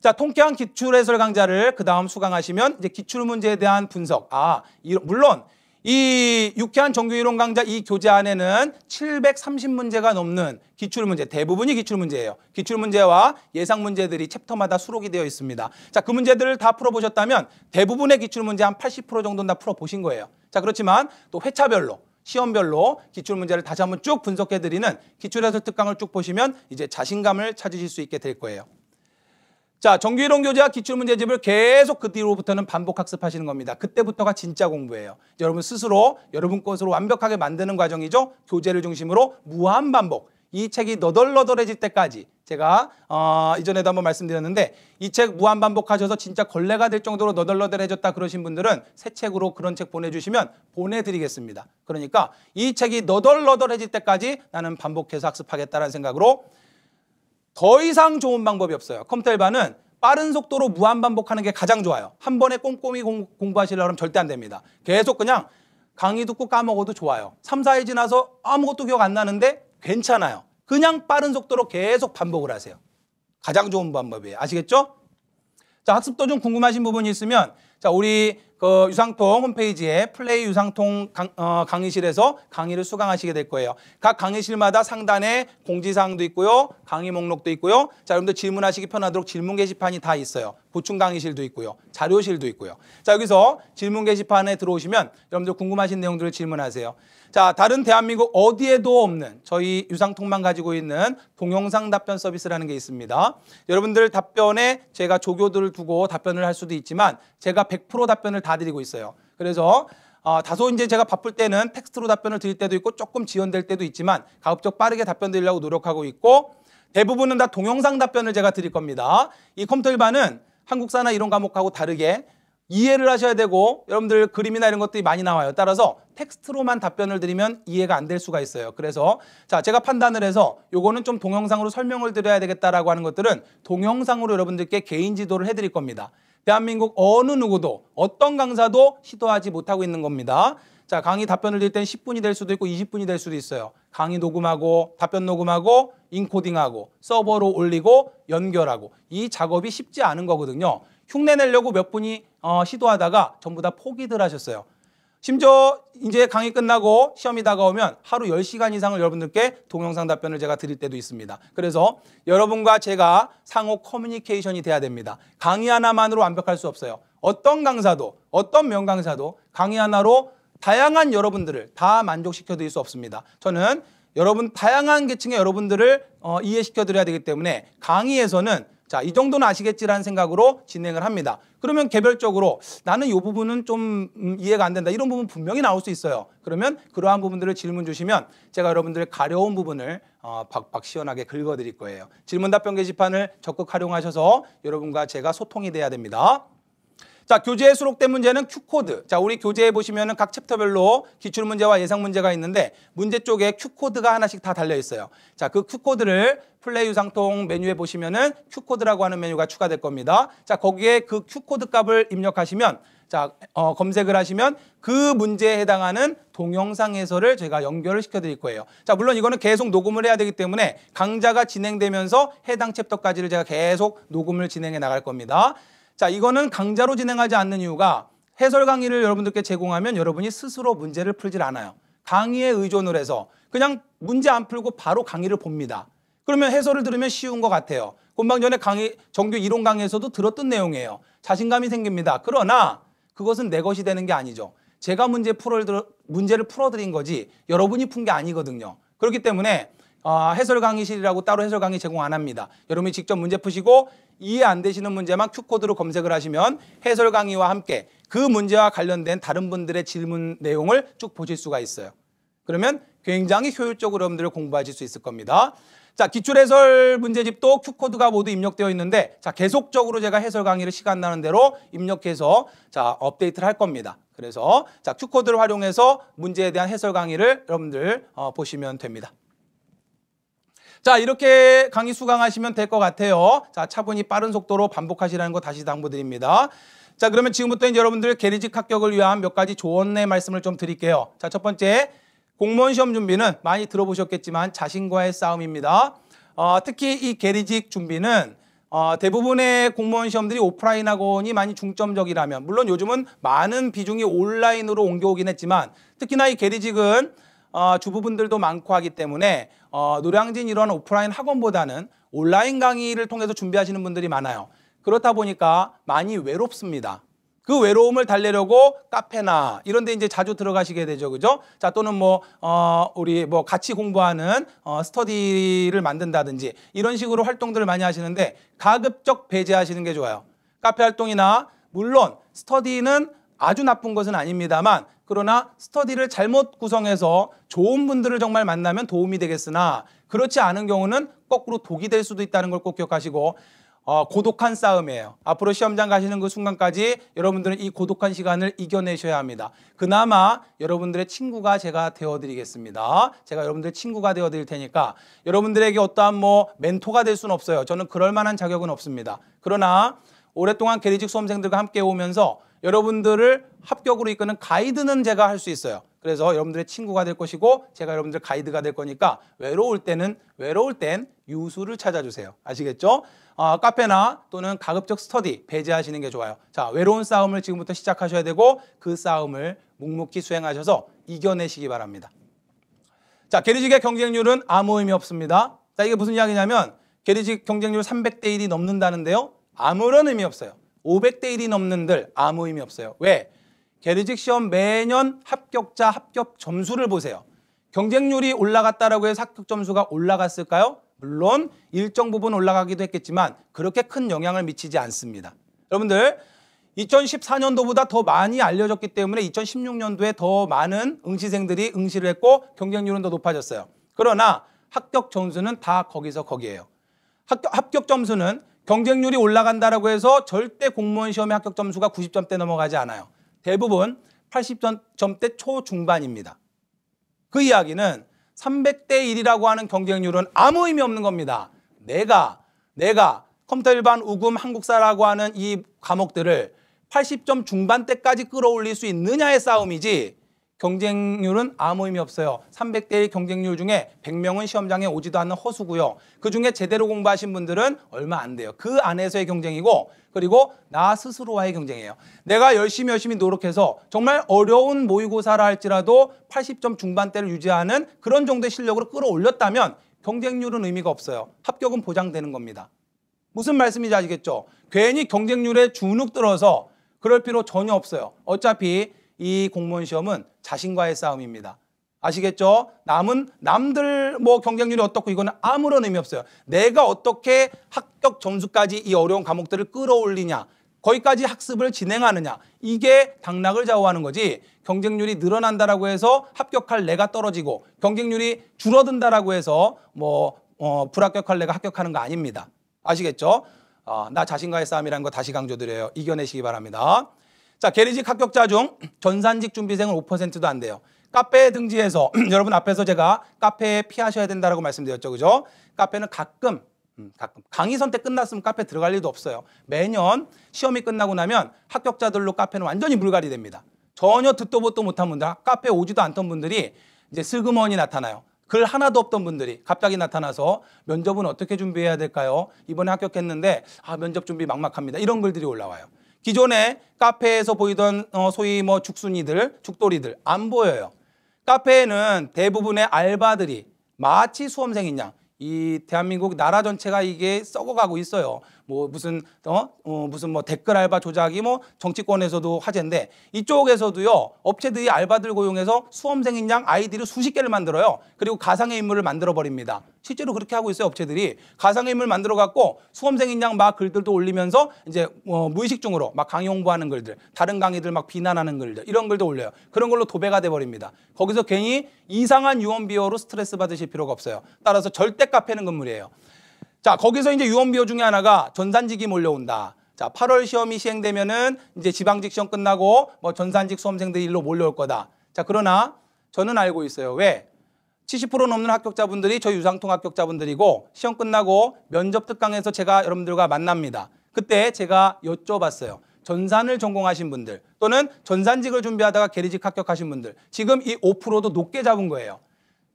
자, 통쾌한 기출 해설 강좌를 그 다음 수강하시면 이제 기출 문제에 대한 분석. 아, 물론 이 유쾌한 정규이론 강좌 이 교재 안에는 730문제가 넘는 기출문제, 대부분이 기출문제예요. 기출문제와 예상문제들이 챕터마다 수록이 되어 있습니다. 자, 그 문제들을 다 풀어보셨다면 대부분의 기출문제 한 80% 정도는 다 풀어보신 거예요. 자, 그렇지만 또 회차별로 시험별로 기출문제를 다시 한번 쭉 분석해드리는 기출해설 특강을 쭉 보시면 이제 자신감을 찾으실 수 있게 될 거예요. 자, 정규 이론 교재와 기출 문제집을 계속 그 뒤로부터는 반복 학습하시는 겁니다. 그때부터가 진짜 공부예요. 여러분 스스로 여러분 것으로 완벽하게 만드는 과정이죠. 교재를 중심으로 무한 반복. 이 책이 너덜너덜해질 때까지 제가 어, 이전에도 한 번 말씀드렸는데 이 책 무한 반복하셔서 진짜 걸레가 될 정도로 너덜너덜해졌다 그러신 분들은 새 책으로 그런 책 보내주시면 보내드리겠습니다. 그러니까 이 책이 너덜너덜해질 때까지 나는 반복해서 학습하겠다는 생각으로 더 이상 좋은 방법이 없어요. 컴퓨터 일반은 빠른 속도로 무한 반복하는 게 가장 좋아요. 한 번에 꼼꼼히 공, 부하시려면 절대 안 됩니다. 계속 그냥 강의 듣고 까먹어도 좋아요. 3, 4일 지나서 아무것도 기억 안 나는데 괜찮아요. 그냥 빠른 속도로 계속 반복을 하세요. 가장 좋은 방법이에요. 아시겠죠? 자, 학습도 좀 궁금하신 부분이 있으면 자, 우리 그 유상통 홈페이지에 플레이 유상통 강, 어, 강의실에서 강의를 수강하시게 될 거예요. 각 강의실마다 상단에 공지사항도 있고요. 강의 목록도 있고요. 자, 여러분들 질문하시기 편하도록 질문 게시판이 다 있어요. 보충 강의실도 있고요. 자료실도 있고요. 자, 여기서 질문 게시판에 들어오시면 여러분들 궁금하신 내용들을 질문하세요. 자, 다른 대한민국 어디에도 없는 저희 유상통만 가지고 있는 동영상 답변 서비스라는 게 있습니다. 여러분들 답변에 제가 조교들을 두고 답변을 할 수도 있지만 제가 100% 답변을 다 드리고 있어요. 그래서 어, 다소 이제 제가 바쁠 때는 텍스트로 답변을 드릴 때도 있고 조금 지연될 때도 있지만 가급적 빠르게 답변 드리려고 노력하고 있고 대부분은 다 동영상 답변을 제가 드릴 겁니다. 이 컴퓨터 일반은 한국사나 이런 과목하고 다르게 이해를 하셔야 되고 여러분들 그림이나 이런 것들이 많이 나와요. 따라서 텍스트로만 답변을 드리면 이해가 안 될 수가 있어요. 그래서 자 제가 판단을 해서 요거는 좀 동영상으로 설명을 드려야 되겠다라고 하는 것들은 동영상으로 여러분들께 개인 지도를 해드릴 겁니다. 대한민국 어느 누구도 어떤 강사도 시도하지 못하고 있는 겁니다. 자, 강의 답변을 드릴 땐 10분이 될 수도 있고 20분이 될 수도 있어요. 강의 녹음하고 답변 녹음하고 인코딩하고 서버로 올리고 연결하고 이 작업이 쉽지 않은 거거든요. 흉내 내려고 몇 분이 어, 시도하다가 전부 다 포기들 하셨어요. 심지어 이제 강의 끝나고 시험이 다가오면 하루 10시간 이상을 여러분들께 동영상 답변을 제가 드릴 때도 있습니다. 그래서 여러분과 제가 상호 커뮤니케이션이 돼야 됩니다. 강의 하나만으로 완벽할 수 없어요. 어떤 강사도 어떤 명강사도 강의 하나로 다양한 여러분들을 다 만족시켜 드릴 수 없습니다. 저는 여러분 다양한 계층의 여러분들을 어, 이해시켜 드려야 되기 때문에 강의에서는 자, 이 정도는 아시겠지라는 생각으로 진행을 합니다. 그러면 개별적으로 나는 이 부분은 좀 음, 이해가 안 된다. 이런 부분 분명히 나올 수 있어요. 그러면 그러한 부분들을 질문 주시면 제가 여러분들의 가려운 부분을 어, 박박 시원하게 긁어 드릴 거예요. 질문 답변 게시판을 적극 활용하셔서 여러분과 제가 소통이 돼야 됩니다. 자, 교재에 수록된 문제는 Q코드. 자, 우리 교재에 보시면은 각 챕터별로 기출문제와 예상문제가 있는데 문제 쪽에 Q코드가 하나씩 다 달려 있어요. 자, 그 Q코드를 플레이 유상통 메뉴에 보시면은 Q코드라고 하는 메뉴가 추가될 겁니다. 자, 거기에 그 Q코드 값을 입력하시면 자, 어, 검색을 하시면 그 문제에 해당하는 동영상 해설을 제가 연결을 시켜드릴 거예요. 자, 물론 이거는 계속 녹음을 해야 되기 때문에 강좌가 진행되면서 해당 챕터까지를 제가 계속 녹음을 진행해 나갈 겁니다. 자, 이거는 강좌로 진행하지 않는 이유가 해설 강의를 여러분들께 제공하면 여러분이 스스로 문제를 풀질 않아요. 강의에 의존을 해서 그냥 문제 안 풀고 바로 강의를 봅니다. 그러면 해설을 들으면 쉬운 것 같아요. 금방 전에 강의, 정규 이론 강의에서도 들었던 내용이에요. 자신감이 생깁니다. 그러나 그것은 내 것이 되는 게 아니죠. 제가 문제 풀어 문제를 풀어드린 거지 여러분이 푼 게 아니거든요. 그렇기 때문에 어, 해설 강의실이라고 따로 해설 강의 제공 안 합니다. 여러분이 직접 문제 푸시고 이해 안 되시는 문제만 Q코드로 검색을 하시면 해설 강의와 함께 그 문제와 관련된 다른 분들의 질문 내용을 쭉 보실 수가 있어요. 그러면 굉장히 효율적으로 여러분들 을 공부하실 수 있을 겁니다. 자, 기출해설 문제집도 Q코드가 모두 입력되어 있는데 자, 계속적으로 제가 해설 강의를 시간 나는 대로 입력해서 자, 업데이트를 할 겁니다. 그래서 자, Q코드를 활용해서 문제에 대한 해설 강의를 여러분들 어, 보시면 됩니다. 자 이렇게 강의 수강하시면 될 것 같아요. 자 차분히 빠른 속도로 반복하시라는 거 다시 당부드립니다. 자 그러면 지금부터 이제 여러분들 게리직 합격을 위한 몇 가지 조언의 말씀을 좀 드릴게요. 자 첫 번째 공무원 시험 준비는 많이 들어보셨겠지만 자신과의 싸움입니다. 어, 특히 이 게리직 준비는 어, 대부분의 공무원 시험들이 오프라인 학원이 많이 중점적이라면 물론 요즘은 많은 비중이 온라인으로 옮겨오긴 했지만 특히나 이 게리직은 어, 주부분들도 많고 하기 때문에 어, 노량진 이런 오프라인 학원보다는 온라인 강의를 통해서 준비하시는 분들이 많아요. 그렇다 보니까 많이 외롭습니다. 그 외로움을 달래려고 카페나 이런 데 이제 자주 들어가시게 되죠. 그죠? 자, 또는 뭐, 어, 우리 뭐 같이 공부하는 어, 스터디를 만든다든지 이런 식으로 활동들을 많이 하시는데 가급적 배제하시는 게 좋아요. 카페 활동이나 물론 스터디는 아주 나쁜 것은 아닙니다만 그러나 스터디를 잘못 구성해서 좋은 분들을 정말 만나면 도움이 되겠으나 그렇지 않은 경우는 거꾸로 독이 될 수도 있다는 걸 꼭 기억하시고 어, 고독한 싸움이에요. 앞으로 시험장 가시는 그 순간까지 여러분들은 이 고독한 시간을 이겨내셔야 합니다. 그나마 여러분들의 친구가 제가 되어드리겠습니다. 제가 여러분들의 친구가 되어드릴 테니까 여러분들에게 어떠한 뭐 멘토가 될 수는 없어요. 저는 그럴 만한 자격은 없습니다. 그러나 오랫동안 계리직 수험생들과 함께 오면서 여러분들을 합격으로 이끄는 가이드는 제가 할 수 있어요. 그래서 여러분들의 친구가 될 것이고 제가 여러분들 가이드가 될 거니까 외로울 때는 외로울 땐 유수를 찾아주세요. 아시겠죠? 어, 카페나 또는 가급적 스터디 배제하시는 게 좋아요. 자, 외로운 싸움을 지금부터 시작하셔야 되고 그 싸움을 묵묵히 수행하셔서 이겨내시기 바랍니다. 자, 게리직의 경쟁률은 아무 의미 없습니다. 자, 이게 무슨 이야기냐면 게리직 경쟁률 300대 1이 넘는다는데요. 아무런 의미 없어요. 500대 1이 넘는들 아무 의미 없어요. 왜? 게르직 시험 매년 합격자 합격 점수를 보세요. 경쟁률이 올라갔다라고 해서 합격 점수가 올라갔을까요? 물론 일정 부분 올라가기도 했겠지만 그렇게 큰 영향을 미치지 않습니다. 여러분들 2014년도보다 더 많이 알려졌기 때문에 2016년도에 더 많은 응시생들이 응시를 했고 경쟁률은 더 높아졌어요. 그러나 합격 점수는 다 거기서 거기에요. 합격, 합격 점수는 경쟁률이 올라간다라고 해서 절대 공무원 시험에 합격 점수가 90점대 넘어가지 않아요. 대부분 80점대 초중반입니다. 그 이야기는 300대 1이라고 하는 경쟁률은 아무 의미 없는 겁니다. 내가 내가 컴퓨터 일반 우금 한국사라고 하는 이 과목들을 80점 중반대까지 끌어올릴 수 있느냐의 싸움이지 경쟁률은 아무 의미 없어요. 300대 1 경쟁률 중에 100명은 시험장에 오지도 않는 허수고요. 그중에 제대로 공부하신 분들은 얼마 안 돼요. 그 안에서의 경쟁이고 그리고 나 스스로와의 경쟁이에요. 내가 열심히 열심히 노력해서 정말 어려운 모의고사라 할지라도 80점 중반대를 유지하는 그런 정도의 실력으로 끌어올렸다면 경쟁률은 의미가 없어요. 합격은 보장되는 겁니다. 무슨 말씀인지 아시겠죠? 괜히 경쟁률에 주눅 들어서 그럴 필요 전혀 없어요. 어차피 이 공무원 시험은 자신과의 싸움입니다. 아시겠죠? 남은 남들 뭐 경쟁률이 어떻고 이거는 아무런 의미 없어요. 내가 어떻게 합격 점수까지 이 어려운 과목들을 끌어올리냐. 거기까지 학습을 진행하느냐. 이게 당락을 좌우하는 거지. 경쟁률이 늘어난다라고 해서 합격할 내가 떨어지고 경쟁률이 줄어든다라고 해서 뭐 어, 불합격할 내가 합격하는 거 아닙니다. 아시겠죠? 어, 나 자신과의 싸움이라는 거 다시 강조드려요. 이겨내시기 바랍니다. 자, 계리직 합격자 중 전산직 준비생은 5%도 안 돼요. 카페등지에서 여러분 앞에서 제가 카페에 피하셔야 된다라고 말씀드렸죠. 그죠? 카페는 가끔 음, 가끔 강의 선택 끝났으면 카페 들어갈 일도 없어요. 매년 시험이 끝나고 나면 합격자들로 카페는 완전히 물갈이 됩니다. 전혀 듣도 보도 못한 분들, 카페 오지도 않던 분들이 이제 슬그머니 나타나요. 글 하나도 없던 분들이 갑자기 나타나서 면접은 어떻게 준비해야 될까요? 이번에 합격했는데 아 면접 준비 막막합니다. 이런 글들이 올라와요. 기존에 카페에서 보이던 어, 소위 뭐 죽순이들, 죽돌이들 안 보여요. 카페에는 대부분의 알바들이 마치 수험생이냐 이 대한민국 나라 전체가 이게 썩어가고 있어요. 뭐 무슨 어, 어 무슨 뭐 댓글 알바 조작이 뭐 정치권에서도 화제인데 이쪽에서도요 업체들이 알바들 고용해서 수험생인 양 아이디를 수십 개를 만들어요. 그리고 가상의 인물을 만들어 버립니다. 실제로 그렇게 하고 있어요 업체들이 가상의 인물 만들어 갖고 수험생인 양 막 글들도 올리면서 이제 뭐 무의식 중으로 막 강의 홍보하는 글들, 다른 강의들 막 비난하는 글들 이런 글도 올려요. 그런 걸로 도배가 돼 버립니다. 거기서 괜히 이상한 유언비어로 스트레스 받으실 필요가 없어요. 따라서 절대 카페는 건물이에요. 자, 거기서 이제 유언비어 중에 하나가 전산직이 몰려온다. 자, 8월 시험이 시행되면은 이제 지방직 시험 끝나고 뭐 전산직 수험생들이 일로 몰려올 거다. 자, 그러나 저는 알고 있어요. 왜? 70% 넘는 합격자분들이 저 유상통 합격자분들이고 시험 끝나고 면접 특강에서 제가 여러분들과 만납니다. 그때 제가 여쭤봤어요. 전산을 전공하신 분들 또는 전산직을 준비하다가 계리직 합격하신 분들 지금 이 5%도 높게 잡은 거예요.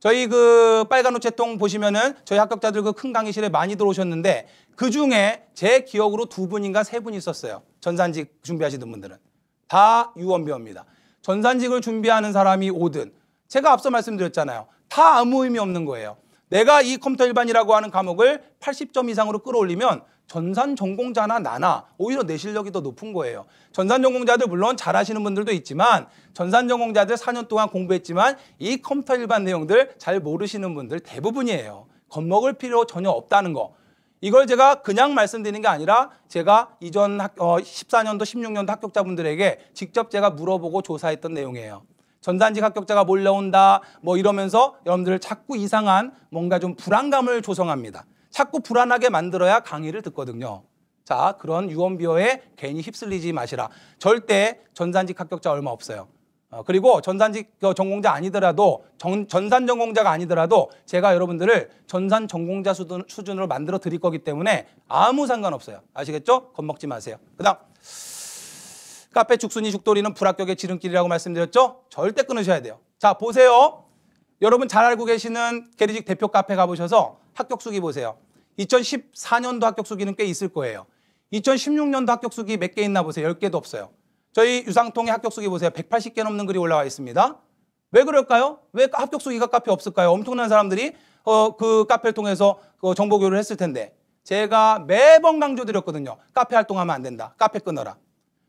저희 그 빨간 우체통 보시면은 저희 합격자들 그 큰 강의실에 많이 들어오셨는데 그 중에 제 기억으로 두 분인가 세 분이 있었어요. 전산직 준비하시는 분들은. 다 유언비어입니다. 전산직을 준비하는 사람이 오든 제가 앞서 말씀드렸잖아요. 다 아무 의미 없는 거예요. 내가 이 컴퓨터 일반이라고 하는 과목을 80점 이상으로 끌어올리면 전산 전공자나 나나 오히려 내 실력이 더 높은 거예요. 전산 전공자들 물론 잘하시는 분들도 있지만 전산 전공자들 4년 동안 공부했지만 이 컴퓨터 일반 내용들 잘 모르시는 분들 대부분이에요. 겁먹을 필요 전혀 없다는 거. 이걸 제가 그냥 말씀드리는 게 아니라 제가 이전 학, 어, 14년도 16년도 합격자분들에게 직접 제가 물어보고 조사했던 내용이에요. 전산직 합격자가 몰려온다 뭐 이러면서 여러분들 자꾸 이상한 뭔가 좀 불안감을 조성합니다. 자꾸 불안하게 만들어야 강의를 듣거든요. 자, 그런 유언비어에 괜히 휩쓸리지 마시라. 절대 전산직 합격자 얼마 없어요. 어, 그리고 전산직 어, 전공자 아니더라도 전, 전산 전공자가 아니더라도 제가 여러분들을 전산 전공자 수준, 수준으로 만들어 드릴 거기 때문에 아무 상관없어요. 아시겠죠? 겁먹지 마세요. 그다음 카페 죽순이 죽돌이는 불합격의 지름길이라고 말씀드렸죠? 절대 끊으셔야 돼요. 자 보세요. 여러분 잘 알고 계시는 게리직 대표 카페 가보셔서 합격 수기 보세요. 2014년도 합격 수기는 꽤 있을 거예요. 2016년도 합격 수기 몇 개 있나 보세요. 10개도 없어요. 저희 유상통의 합격 수기 보세요. 180개 넘는 글이 올라와 있습니다. 왜 그럴까요? 왜 합격 수기가 카페 없을까요? 엄청난 사람들이 어, 그 카페를 통해서 그 정보 교류를 했을 텐데 제가 매번 강조드렸거든요. 카페 활동하면 안 된다. 카페 끊어라.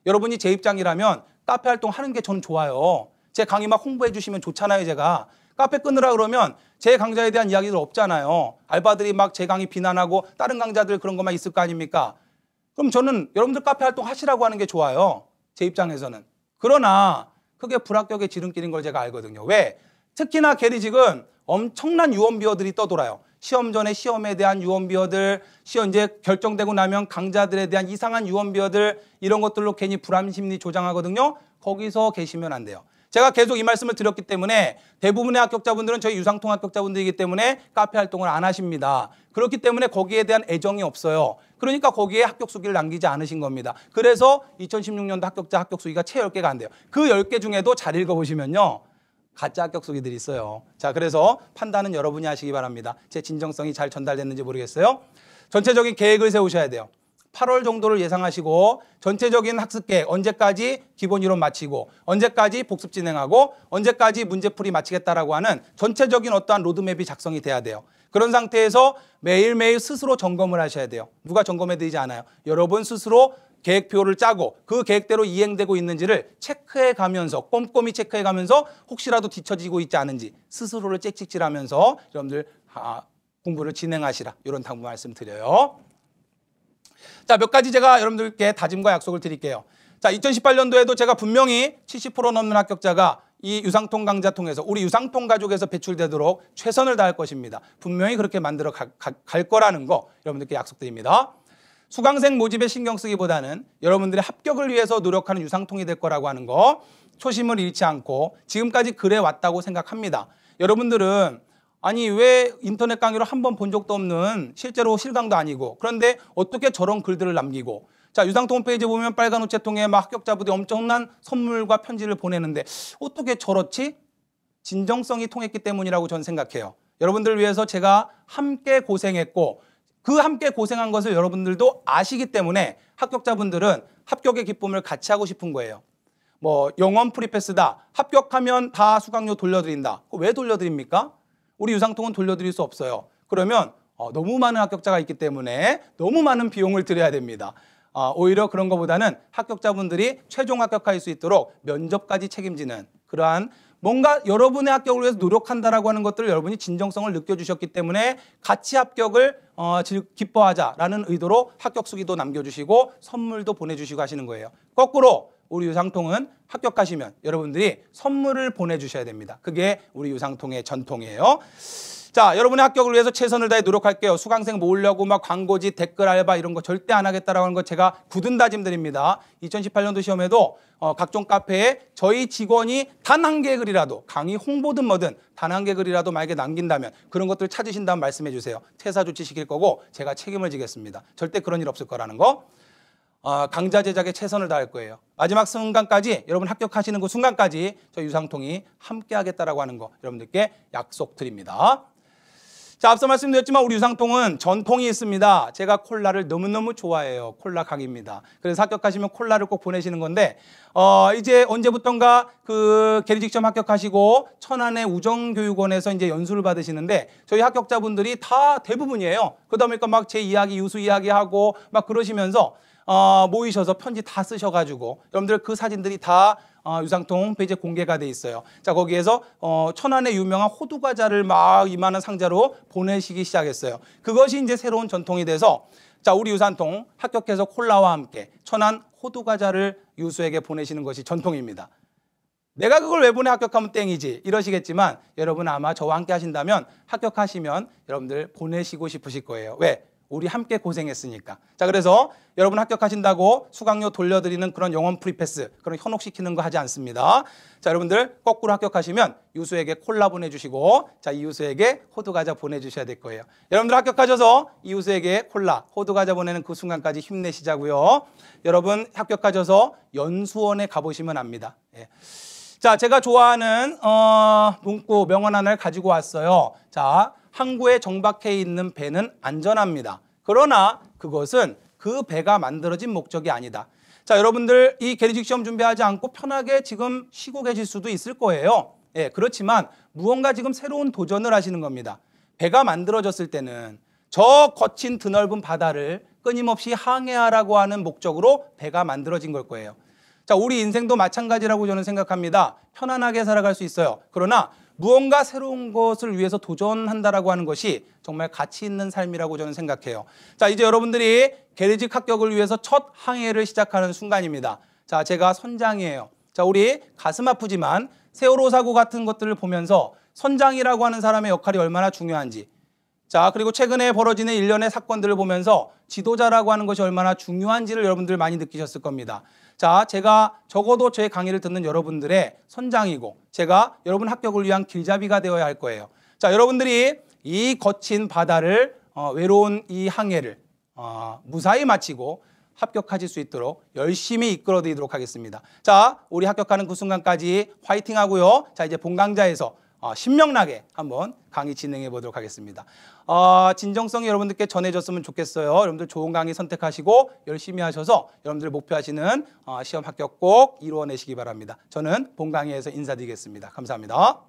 여러분이 제 입장이라면 카페 활동하는 게 저는 좋아요. 제 강의 막 홍보해 주시면 좋잖아요, 제가. 카페 끊으라 그러면 제 강좌에 대한 이야기들 없잖아요. 알바들이 막 제 강의 비난하고 다른 강좌들 그런 것만 있을 거 아닙니까? 그럼 저는 여러분들 카페 활동 하시라고 하는 게 좋아요. 제 입장에서는. 그러나 그게 불합격의 지름길인 걸 제가 알거든요. 왜? 특히나 게리직은 엄청난 유언비어들이 떠돌아요. 시험 전에 시험에 대한 유언비어들, 시험 이제 결정되고 나면 강자들에 대한 이상한 유언비어들 이런 것들로 괜히 불안심리 조장하거든요. 거기서 계시면 안 돼요. 제가 계속 이 말씀을 드렸기 때문에 대부분의 합격자분들은 저희 유상통 합격자분들이기 때문에 카페 활동을 안 하십니다. 그렇기 때문에 거기에 대한 애정이 없어요. 그러니까 거기에 합격 수기를 남기지 않으신 겁니다. 그래서 2016년도 합격자 합격 수기가 채 10개가 안 돼요. 그 10개 중에도 잘 읽어보시면요. 가짜 합격 수기들이 있어요. 자, 그래서 판단은 여러분이 하시기 바랍니다. 제 진정성이 잘 전달됐는지 모르겠어요. 전체적인 계획을 세우셔야 돼요. 8월 정도를 예상하시고 전체적인 학습계 언제까지 기본 이론 마치고 언제까지 복습 진행하고 언제까지 문제풀이 마치겠다라고 하는 전체적인 어떠한 로드맵이 작성이 돼야 돼요. 그런 상태에서 매일매일 스스로 점검을 하셔야 돼요. 누가 점검해 드리지 않아요. 여러분 스스로 계획표를 짜고 그 계획대로 이행되고 있는지를 체크해 가면서 꼼꼼히 체크해 가면서 혹시라도 뒤처지고 있지 않은지 스스로를 찍찍질하면서 여러분들 아, 공부를 진행하시라 이런 당부 말씀드려요. 자, 몇 가지 제가 여러분들께 다짐과 약속을 드릴게요. 자, 2018년도에도 제가 분명히 70% 넘는 합격자가 이 유상통 강좌 통해서 우리 유상통 가족에서 배출되도록 최선을 다할 것입니다. 분명히 그렇게 만들어 가, 가, 갈 거라는 거 여러분들께 약속드립니다. 수강생 모집에 신경 쓰기보다는 여러분들의 합격을 위해서 노력하는 유상통이 될 거라고 하는 거 초심을 잃지 않고 지금까지 그래 왔다고 생각합니다. 여러분들은 아니 왜 인터넷 강의로 한 번 본 적도 없는 실제로 실강도 아니고 그런데 어떻게 저런 글들을 남기고 자 유상통 홈페이지 보면 빨간 우체통에 막합격자분들 엄청난 선물과 편지를 보내는데 어떻게 저렇지? 진정성이 통했기 때문이라고 저는 생각해요. 여러분들 위해서 제가 함께 고생했고 그 함께 고생한 것을 여러분들도 아시기 때문에 합격자분들은 합격의 기쁨을 같이 하고 싶은 거예요. 뭐 영원 프리패스다. 합격하면 다 수강료 돌려드린다. 왜 돌려드립니까? 우리 유상통은 돌려드릴 수 없어요. 그러면 어, 너무 많은 합격자가 있기 때문에 너무 많은 비용을 드려야 됩니다. 어, 오히려 그런 것보다는 합격자분들이 최종 합격할 수 있도록 면접까지 책임지는 그러한 뭔가 여러분의 합격을 위해서 노력한다라고 하는 것들을 여러분이 진정성을 느껴주셨기 때문에 같이 합격을 어, 기뻐하자라는 의도로 합격 수기도 남겨주시고 선물도 보내주시고 하시는 거예요. 거꾸로 우리 유상통은 합격하시면 여러분들이 선물을 보내주셔야 됩니다. 그게 우리 유상통의 전통이에요. 자, 여러분의 합격을 위해서 최선을 다해 노력할게요. 수강생 모으려고 막 광고지, 댓글 알바 이런 거 절대 안 하겠다라고 하는 거 제가 굳은 다짐드립니다. 2018년도 시험에도 어, 각종 카페에 저희 직원이 단 한 개 글이라도 강의 홍보든 뭐든 단 한 개 글이라도 만약에 남긴다면 그런 것들 찾으신다면 말씀해 주세요. 퇴사 조치 시킬 거고 제가 책임을 지겠습니다. 절대 그런 일 없을 거라는 거. 어, 강좌 제작에 최선을 다할 거예요. 마지막 순간까지 여러분 합격하시는 그 순간까지 저 유상통이 함께하겠다라고 하는 거 여러분들께 약속드립니다. 자, 앞서 말씀드렸지만 우리 유상통은 전통이 있습니다. 제가 콜라를 너무너무 좋아해요. 콜라 강입니다. 그래서 합격하시면 콜라를 꼭 보내시는 건데, 어, 이제 언제부턴가 그 계리직점 합격하시고 천안의 우정교육원에서 이제 연수를 받으시는데 저희 합격자분들이 다 대부분이에요. 그러다 보니까 막 제 이야기, 유수 이야기 하고 막 그러시면서 어, 모이셔서 편지 다 쓰셔가지고 여러분들 그 사진들이 다 어, 유상통 홈페이지에 공개가 돼 있어요. 자 거기에서 어, 천안의 유명한 호두 과자를 막 이만한 상자로 보내시기 시작했어요. 그것이 이제 새로운 전통이 돼서 자 우리 유산통 합격해서 콜라와 함께 천안 호두 과자를 유수에게 보내시는 것이 전통입니다. 내가 그걸 왜 보내 합격하면 땡이지 이러시겠지만 여러분 아마 저와 함께 하신다면 합격하시면 여러분들 보내시고 싶으실 거예요. 왜? 우리 함께 고생했으니까. 자, 그래서 여러분 합격하신다고 수강료 돌려드리는 그런 영원 프리패스, 그런 현혹시키는 거 하지 않습니다. 자, 여러분들 거꾸로 합격하시면 유수에게 콜라 보내주시고, 자, 이수에게 호두과자 보내주셔야 될 거예요. 여러분들 합격하셔서 이수에게 콜라, 호두과자 보내는 그 순간까지 힘내시자고요. 여러분 합격하셔서 연수원에 가보시면 압니다. 예. 자, 제가 좋아하는, 어, 문구, 명언 하나를 가지고 왔어요. 자, 항구에 정박해 있는 배는 안전합니다. 그러나 그것은 그 배가 만들어진 목적이 아니다. 자, 여러분들 이 개리직 시험 준비하지 않고 편하게 지금 쉬고 계실 수도 있을 거예요. 예, 그렇지만 무언가 지금 새로운 도전을 하시는 겁니다. 배가 만들어졌을 때는 저 거친 드넓은 바다를 끊임없이 항해하라고 하는 목적으로 배가 만들어진 걸 거예요. 자, 우리 인생도 마찬가지라고 저는 생각합니다. 편안하게 살아갈 수 있어요. 그러나 무언가 새로운 것을 위해서 도전한다라고 하는 것이 정말 가치 있는 삶이라고 저는 생각해요. 자, 이제 여러분들이 게르직 합격을 위해서 첫 항해를 시작하는 순간입니다. 자, 제가 선장이에요. 자, 우리 가슴 아프지만 세월호 사고 같은 것들을 보면서 선장이라고 하는 사람의 역할이 얼마나 중요한지 자, 그리고 최근에 벌어지는 일련의 사건들을 보면서 지도자라고 하는 것이 얼마나 중요한지를 여러분들 많이 느끼셨을 겁니다. 자, 제가 적어도 저의 강의를 듣는 여러분들의 선장이고 제가 여러분 합격을 위한 길잡이가 되어야 할 거예요. 자, 여러분들이 이 거친 바다를 어, 외로운 이 항해를 어, 무사히 마치고 합격하실 수 있도록 열심히 이끌어드리도록 하겠습니다. 자, 우리 합격하는 그 순간까지 화이팅 하고요. 자, 이제 본강좌에서 어, 신명나게 한번 강의 진행해 보도록 하겠습니다. 어, 아, 진정성이 여러분들께 전해졌으면 좋겠어요. 여러분들 좋은 강의 선택하시고 열심히 하셔서 여러분들 목표하시는 어, 시험 합격 꼭 이루어내시기 바랍니다. 저는 본 강의에서 인사드리겠습니다. 감사합니다.